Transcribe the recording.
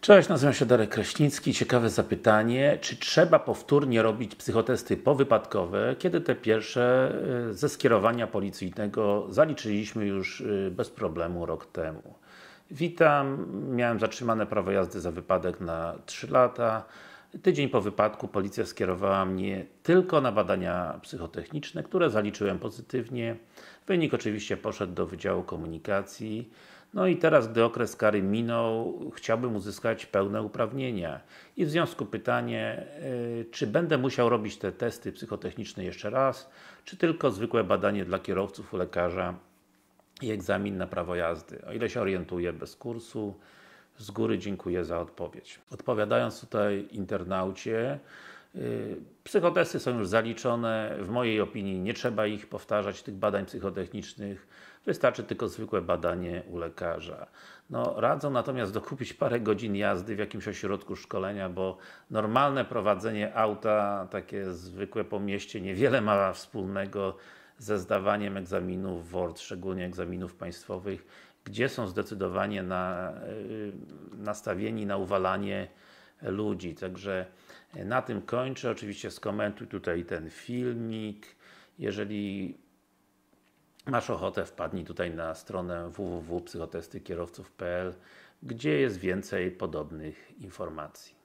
Cześć, nazywam się Darek Kraśnicki. Ciekawe zapytanie, czy trzeba powtórnie robić psychotesty powypadkowe, kiedy te pierwsze y, ze skierowania policyjnego zaliczyliśmy już y, bez problemu rok temu? Witam, miałem zatrzymane prawo jazdy za wypadek na 3 lata. Tydzień po wypadku policja skierowała mnie tylko na badania psychotechniczne, które zaliczyłem pozytywnie. Wynik oczywiście poszedł do Wydziału Komunikacji. No i teraz, gdy okres kary minął, chciałbym uzyskać pełne uprawnienia. I w związku pytanie, y, czy będę musiał robić te testy psychotechniczne jeszcze raz, czy tylko zwykłe badanie dla kierowców u lekarza i egzamin na prawo jazdy. O ile się orientuję, bez kursu. Z góry dziękuję za odpowiedź. Odpowiadając tutaj internaucie, y, Psychotesty są już zaliczone, w mojej opinii nie trzeba ich powtarzać, tych badań psychotechnicznych, wystarczy tylko zwykłe badanie u lekarza. No, radzą natomiast dokupić parę godzin jazdy w jakimś ośrodku szkolenia, bo normalne prowadzenie auta, takie zwykłe po mieście, niewiele ma wspólnego ze zdawaniem egzaminów WORD, szczególnie egzaminów państwowych, gdzie są zdecydowanie na, y, nastawieni na uwalanie ludzi. Także na tym kończę. Oczywiście skomentuj tutaj ten filmik. Jeżeli masz ochotę, wpadnij tutaj na stronę www.psychotestykierowców.pl, gdzie jest więcej podobnych informacji.